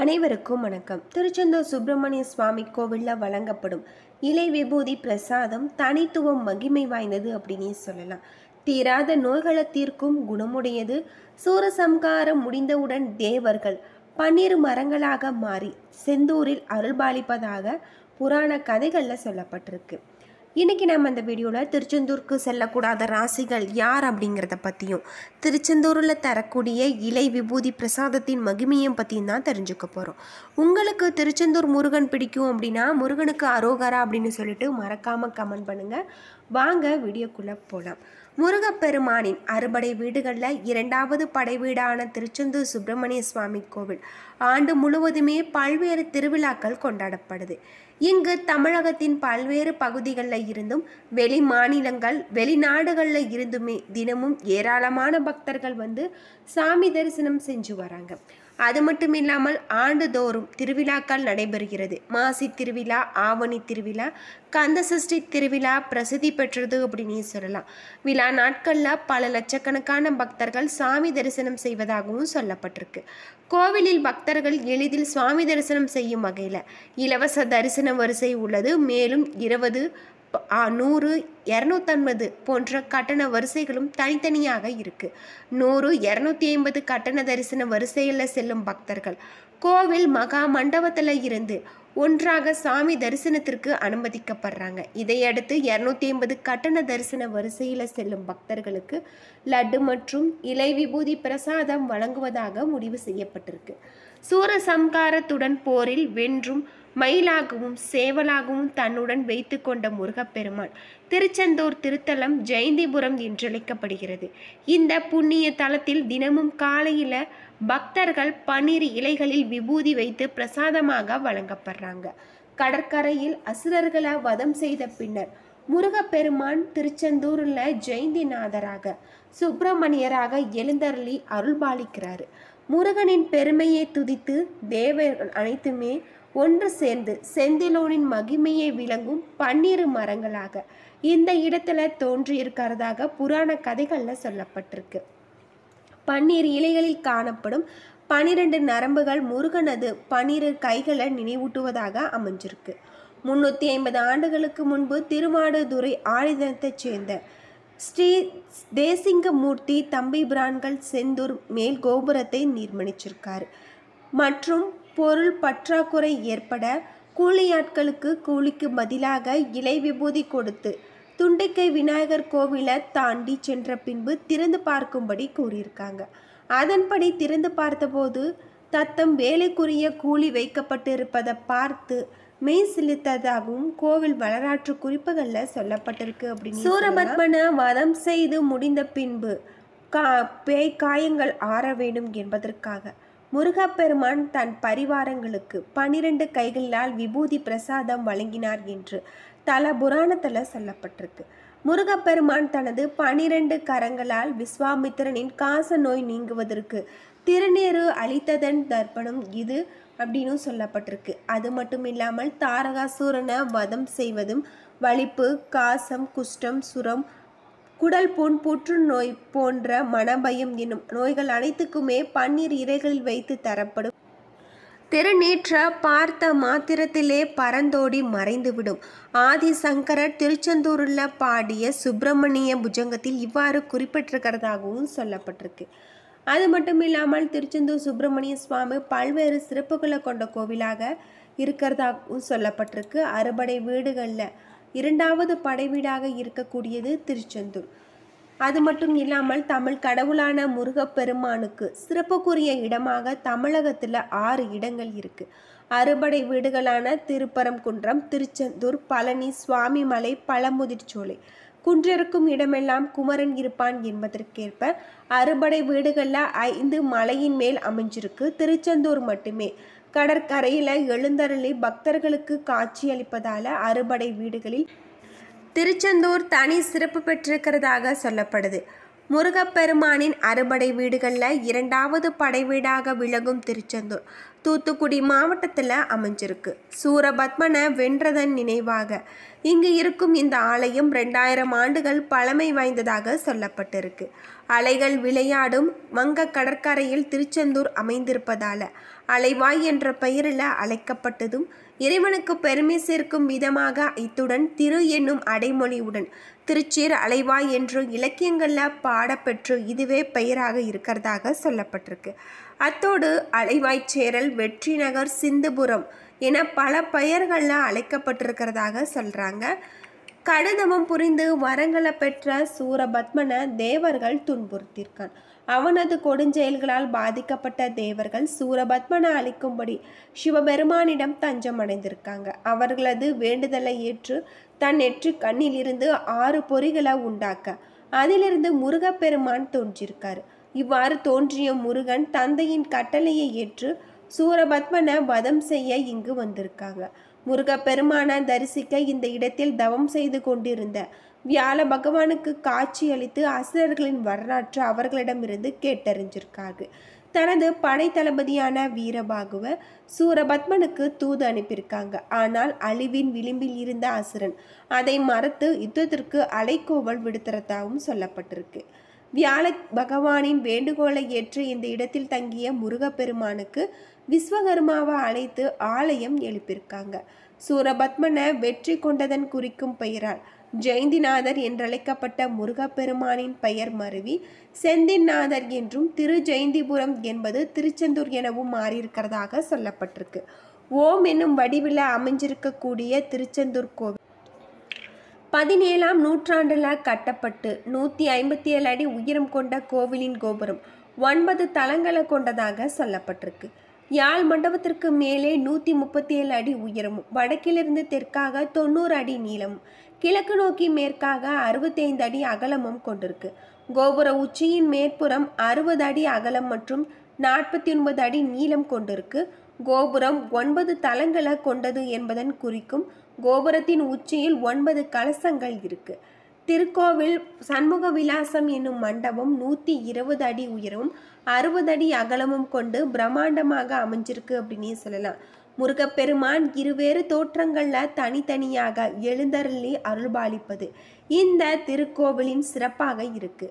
அனைவருக்கும் வணக்கம் திருச்செந்தூர் சுப்பிரமணிய சுவாமி கோவிலில் வழங்கப்படும் இலை விபூதி பிரசாதம் தனித்துவம் மகிமை வாய்ந்தது அப்படின்னே சொல்லலாம் தீராத நோய்களை தீர்க்கும் குணமுடையது சூரசம்காரம் முடிந்தவுடன் தேவர்கள் பன்னிரு மரங்களாக மாறி செந்தூரில் அருள்பாலிப்பதாக புராண கதைகளில் சொல்லப்பட்டிருக்கு இன்றைக்கி நம்ம அந்த வீடியோவில் திருச்செந்தூருக்கு செல்லக்கூடாத ராசிகள் யார் அப்படிங்கிறத பற்றியும் திருச்செந்தூரில் தரக்கூடிய இலை விபூதி பிரசாதத்தின் மகிமையும் பற்றியும் தான் தெரிஞ்சுக்க போகிறோம் உங்களுக்கு திருச்செந்தூர் முருகன் பிடிக்கும் அப்படின்னா முருகனுக்கு அரோகரா அப்படின்னு சொல்லிட்டு மறக்காமல் கமெண்ட் பண்ணுங்கள் வாங்க வீடியோக்குள்ளே போகலாம் முருகப்பெருமானின் அறுபடை வீடுகளில் இரண்டாவது படை வீடான திருச்செந்தூர் சுப்பிரமணிய சுவாமி கோவில் ஆண்டு முழுவதுமே பல்வேறு திருவிழாக்கள் கொண்டாடப்படுது இங்கு தமிழகத்தின் பல்வேறு பகுதிகளில் இருந்தும் வெளி மாநிலங்கள் வெளிநாடுகளில் இருந்துமே தினமும் ஏராளமான பக்தர்கள் வந்து சாமி தரிசனம் செஞ்சு வராங்க அது மட்டும் இல்லாமல் ஆண்டுதோறும் திருவிழாக்கள் நடைபெறுகிறது மாசி திருவிழா ஆவணி திருவிழா கந்தசஷ்டி திருவிழா பிரசித்தி பெற்றது அப்படின்னு சொல்லலாம் விழா நாட்களில் பல லட்சக்கணக்கான பக்தர்கள் சாமி தரிசனம் செய்வதாகவும் சொல்லப்பட்டிருக்கு கோவிலில் பக்தர்கள் எளிதில் சுவாமி தரிசனம் செய்யும் வகையில் இலவச தரிசன வரிசை உள்ளது மேலும் இருபது நூறு இரநூத்தம்பது போன்ற கட்டண வரிசைகளும் தனித்தனியாக இருக்குது நூறு இரநூத்தி ஐம்பது கட்டண தரிசன வரிசையில் செல்லும் பக்தர்கள் கோவில் மகா மண்டபத்தில் இருந்து ஒன்றாக சாமி தரிசனத்திற்கு அனுமதிக்கப்படுறாங்க இதையடுத்து இரநூத்தி ஐம்பது கட்டண தரிசன வரிசையில் செல்லும் பக்தர்களுக்கு லட்டு மற்றும் இலை விபூதி பிரசாதம் வழங்குவதாக முடிவு செய்யப்பட்டிருக்கு சூரசம்காரத்துடன் போரில் வென்றும் மயிலாகவும் சேவலாகவும் தன்னுடன் வைத்து கொண்ட முருகப்பெருமான் திருச்செந்தூர் திருத்தலம் ஜெயந்திபுரம் என்றழைக்கப்படுகிறது இந்த புண்ணிய தலத்தில் தினமும் காலையில் பக்தர்கள் பன்னீர் இலைகளில் விபூதி வைத்து பிரசாதமாக வழங்கப்படுறாங்க கடற்கரையில் அசுரர்களை வதம் செய்த பின்னர் முருகப்பெருமான் திருச்செந்தூரில் ஜெயந்திநாதராக சுப்பிரமணியராக எழுந்தருளி அருள்பாலிக்கிறார் முருகனின் பெருமையை துதித்து தேவர்கள் அனைத்துமே ஒன்று சேர்ந்து செந்திலோனின் மகிமையை விளங்கும் பன்னிரு மரங்களாக இந்த இடத்துல தோன்றி இருக்கிறதாக புராண கதைகளில் சொல்லப்பட்டிருக்கு பன்னீர் இலைகளில் காணப்படும் பனிரெண்டு நரம்புகள் முருகனது பன்னிரு கைகளை நினைவூட்டுவதாக அமைஞ்சிருக்கு முன்னூற்றி ஐம்பது ஆண்டுகளுக்கு முன்பு திருமாடுதுறை ஆயுதத்தைச் சேர்ந்த ஸ்ரீ தேசிங்கமூர்த்தி தம்பி பிரான்கள் செந்தூர் மேல் கோபுரத்தை நிர்மணிச்சிருக்கார் மற்றும் பொருள் பற்றாக்குறை ஏற்பட கூலியாட்களுக்கு கூலிக்கு பதிலாக இலை விபூதி கொடுத்து துண்டிக்கை விநாயகர் கோவிலை தாண்டி சென்ற பின்பு திறந்து பார்க்கும்படி கூறியிருக்காங்க அதன்படி திறந்து பார்த்தபோது தத்தம் வேலைக்குரிய கூலி வைக்கப்பட்டிருப்பதை பார்த்து மெய் செலுத்ததாகவும் கோவில் வரலாற்று குறிப்புகளில் சொல்லப்பட்டிருக்கு அப்படின்னு சூரபத்மனை வதம் செய்து முடிந்த பின்பு கா பேய் காயங்கள் ஆற வேண்டும் என்பதற்காக முருகப்பெருமான் தன் பரிவாரங்களுக்கு பனிரெண்டு கைகளால் விபூதி பிரசாதம் வழங்கினார் என்று தல புராணத்தில் சொல்லப்பட்டிருக்கு முருகப்பெருமான் தனது பனிரெண்டு கரங்களால் விஸ்வாமித்திரனின் காச நோய் நீங்குவதற்கு திருநீரு அளித்ததன் தர்ப்பணம் இது அப்படின்னு சொல்லப்பட்டிருக்கு அது மட்டும் இல்லாமல் தாரகாசூரனை வதம் செய்வதும் வலிப்பு காசம் குஷ்டம் சுரம் குடல் புண் புற்றுநோய் போன்ற மனபயம் என்னும் நோய்கள் அனைத்துக்குமே பன்னீர் இறைகளில் வைத்து தரப்படும் திருநீற்ற பார்த்த மாத்திரத்திலே பரந்தோடி மறைந்துவிடும் ஆதி சங்கரர் திருச்செந்தூரில் பாடிய சுப்பிரமணிய புஜங்கத்தில் இவ்வாறு குறிப்பிட்டிருக்கிறதாகவும் சொல்லப்பட்டிருக்கு அது மட்டும் இல்லாமல் திருச்செந்தூர் சுப்பிரமணிய சுவாமி பல்வேறு சிறப்புகளை கொண்ட கோவிலாக இருக்கிறதாகவும் சொல்லப்பட்டிருக்கு அறுபடை வீடுகளில் இரண்டாவது படைவீடாக இருக்கக்கூடியது திருச்செந்தூர் அது மட்டும் இல்லாமல் தமிழ் கடவுளான முருகப்பெருமானுக்கு சிறப்புக்குரிய இடமாக தமிழகத்தில் ஆறு இடங்கள் இருக்குது அறுபடை வீடுகளான திருப்பரங்குன்றம் திருச்செந்தூர் பழனி சுவாமிமலை பழமுதிர்ச்சோலை குன்றிருக்கும் இடமெல்லாம் குமரன் இருப்பான் என்பதற்கேற்ப அறுபடை வீடுகளில் ஐந்து மலையின் மேல் அமைஞ்சிருக்கு திருச்செந்தூர் மட்டுமே கடற்கரையில் எழுந்தருளி பக்தர்களுக்கு காட்சியளிப்பதால் அறுபடை வீடுகளில் திருச்செந்தூர் தனி சிறப்பு பெற்றிருக்கிறதாக சொல்லப்படுது முருகப்பெருமானின் அறுபடை வீடுகளில் இரண்டாவது படை வீடாக விளங்கும் திருச்செந்தூர் தூத்துக்குடி மாவட்டத்தில் அமைஞ்சிருக்கு சூரபத்மனை வென்றதன் நினைவாக இங்கு இருக்கும் இந்த ஆலயம் ரெண்டாயிரம் ஆண்டுகள் பழமை வாய்ந்ததாக சொல்லப்பட்டிருக்கு அலைகள் விளையாடும் வங்க கடற்கரையில் திருச்செந்தூர் அமைந்திருப்பதால் அலைவாய் என்ற பெயரில் அழைக்கப்பட்டதும் இறைவனுக்கு பெருமை சேர்க்கும் விதமாக இத்துடன் திரு என்னும் அடைமொழியுடன் திருச்சீர் அலைவாய் என்று இலக்கியங்களில் பாடப்பெற்று இதுவே பெயராக இருக்கிறதாக சொல்லப்பட்டிருக்கு அத்தோடு அலைவாய் சேரல் வெற்றி நகர் சிந்துபுரம் என பல பெயர்களில் அழைக்கப்பட்டிருக்கிறதாக சொல்கிறாங்க கடிதமும் புரிந்து வரங்களை பெற்ற சூரபத்மனை தேவர்கள் துன்புறுத்தியிருக்கான் அவனது கொடுஞ்செயல்களால் பாதிக்கப்பட்ட தேவர்கள் சூரபத்மனை அளிக்கும்படி சிவபெருமானிடம் தஞ்சம் அடைந்திருக்காங்க அவர்களது வேண்டுதலை ஏற்று தன் நெற்று கண்ணிலிருந்து ஆறு பொறிகளை உண்டாக்க அதிலிருந்து முருகப்பெருமான் தோன்றியிருக்காரு இவ்வாறு தோன்றிய முருகன் தந்தையின் கட்டளையை ஏற்று சூரபத்மனை வதம் செய்ய இங்கு வந்திருக்காங்க முருகப்பெருமானை தரிசிக்க இந்த இடத்தில் தவம் செய்து கொண்டிருந்த வியாழ பகவானுக்கு காட்சி அளித்து அசுரர்களின் வரலாற்று அவர்களிடமிருந்து கேட்டறிஞ்சிருக்காரு தனது படை தளபதியான வீரபாகுவ சூரபத்மனுக்கு தூது அனுப்பியிருக்காங்க ஆனால் அழிவின் விளிம்பில் இருந்த அசுரன் அதை மறத்து யுத்தத்திற்கு அலைக்கோவல் விடுத்துறதாகவும் சொல்லப்பட்டிருக்கு வியாழ பகவானின் வேண்டுகோளை ஏற்று இந்த இடத்தில் தங்கிய முருகப்பெருமானுக்கு விஸ்வகர்மாவை அழைத்து ஆலயம் எழுப்பியிருக்காங்க சூரபத்மனை வெற்றி கொண்டதன் குறிக்கும் பெயரால் ஜெயந்திநாதர் என்றழைக்கப்பட்ட முருகப்பெருமானின் பெயர் மருவி செந்திநாதர் என்றும் திரு ஜெயந்திபுரம் என்பது திருச்செந்தூர் எனவும் மாறியிருக்கிறதாக சொல்லப்பட்டிருக்கு ஓம் என்னும் வடிவில் அமைஞ்சிருக்கக்கூடிய திருச்செந்தூர் கோவில் பதினேழாம் நூற்றாண்டில் கட்டப்பட்டு நூற்றி ஐம்பத்தி ஏழு அடி உயரம் கொண்ட கோவிலின் கோபுரம் ஒன்பது தளங்களை கொண்டதாக சொல்லப்பட்டிருக்கு யாழ் மண்டபத்திற்கு மேலே நூற்றி முப்பத்தி ஏழு அடி உயரமும் வடக்கிலிருந்து தெற்காக தொண்ணூறு அடி நீளமும் கிழக்கு நோக்கி மேற்காக அறுபத்தைந்து அடி அகலமும் கொண்டிருக்கு கோபுர உச்சியின் மேற்புறம் அறுபது அடி அகலம் மற்றும் நாற்பத்தி ஒன்பது அடி நீளம் கொண்டிருக்கு கோபுரம் ஒன்பது தளங்களை கொண்டது என்பதன் குறிக்கும் கோபுரத்தின் உச்சியில் ஒன்பது கலசங்கள் இருக்கு திருக்கோவில் சண்முக விலாசம் என்னும் மண்டபம் நூற்றி இருபது அடி உயரமும் அறுபது அடி அகலமும் கொண்டு பிரம்மாண்டமாக அமைஞ்சிருக்கு அப்படின்னே சொல்லலாம் முருகப்பெருமான் இருவேறு தோற்றங்களில் தனித்தனியாக எழுந்தருளி அருள்பாலிப்பது இந்த திருக்கோவிலின் சிறப்பாக இருக்கு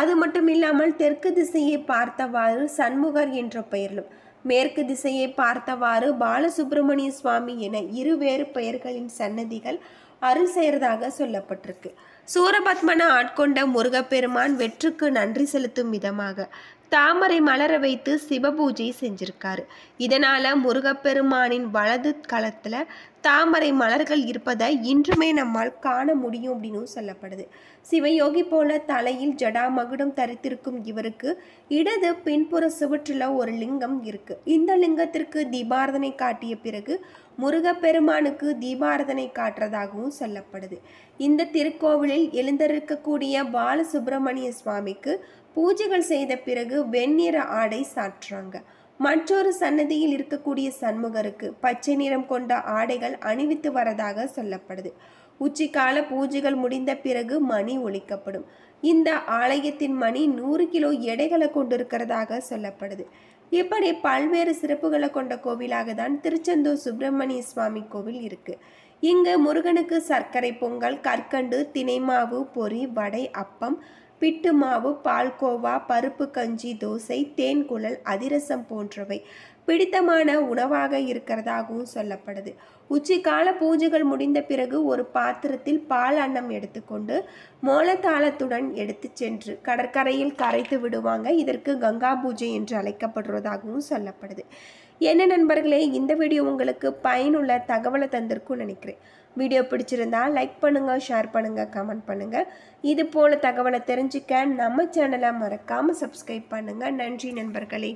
அது மட்டும் இல்லாமல் தெற்கு திசையை பார்த்தவாறு சண்முகர் என்ற பெயரிலும் மேற்கு திசையை பார்த்தவாறு பாலசுப்பிரமணிய சுவாமி என இரு வேறு பெயர்களின் சன்னதிகள் அருள் செய்கிறதாக சொல்லப்பட்டிருக்கு சூரபத்மனை ஆட்கொண்ட முருகப்பெருமான் வெற்றுக்கு நன்றி செலுத்தும் விதமாக தாமரை மலர வைத்து சிவபூஜை செஞ்சிருக்காரு இதனால் முருகப்பெருமானின் வலது களத்தில் தாமரை மலர்கள் இருப்பதை இன்றுமே நம்மால் காண முடியும் அப்படின்னு சொல்லப்படுது சிவயோகி போல தலையில் ஜடா மகுடம் தரித்திருக்கும் இவருக்கு இடது பின்புற சுவற்றில் ஒரு லிங்கம் இருக்கு இந்த லிங்கத்திற்கு தீபாரதனை காட்டிய பிறகு முருகப்பெருமானுக்கு தீபாரதனை காட்டுறதாகவும் சொல்லப்படுது இந்த திருக்கோவிலில் எழுந்திருக்கக்கூடிய பாலசுப்பிரமணிய சுவாமிக்கு பூஜைகள் செய்த பிறகு வெண்ணிற ஆடை சாற்றாங்க மற்றொரு சன்னதியில் இருக்கக்கூடிய சண்முகருக்கு பச்சை நிறம் கொண்ட ஆடைகள் அணிவித்து வரதாக சொல்லப்படுது உச்சிக்கால பூஜைகள் முடிந்த பிறகு மணி ஒழிக்கப்படும் இந்த ஆலயத்தின் மணி நூறு கிலோ எடைகளை கொண்டிருக்கிறதாக சொல்லப்படுது இப்படி பல்வேறு சிறப்புகளை கொண்ட கோவிலாக தான் திருச்செந்தூர் சுப்பிரமணிய சுவாமி கோவில் இருக்கு இங்கு முருகனுக்கு சர்க்கரை பொங்கல் கற்கண்டு திணைமாவு பொறி வடை அப்பம் பிட்டு மாவு பால்கோவா பருப்பு கஞ்சி தோசை தேன் குழல் அதிரசம் போன்றவை பிடித்தமான உணவாக இருக்கிறதாகவும் சொல்லப்படுது உச்சிக்கால பூஜைகள் முடிந்த பிறகு ஒரு பாத்திரத்தில் பால் அன்னம் எடுத்துக்கொண்டு மோலத்தாளத்துடன் எடுத்து சென்று கடற்கரையில் கரைத்து விடுவாங்க இதற்கு கங்கா பூஜை என்று அழைக்கப்படுவதாகவும் சொல்லப்படுது என்ன நண்பர்களே இந்த வீடியோ உங்களுக்கு பயனுள்ள தகவலை தந்திருக்கும் நினைக்கிறேன் வீடியோ பிடிச்சிருந்தா லைக் பண்ணுங்கள் ஷேர் பண்ணுங்கள் கமெண்ட் பண்ணுங்கள் இது போல் தகவலை தெரிஞ்சுக்க நம்ம சேனலை மறக்காமல் சப்ஸ்கிரைப் பண்ணுங்கள் நன்றி நண்பர்களே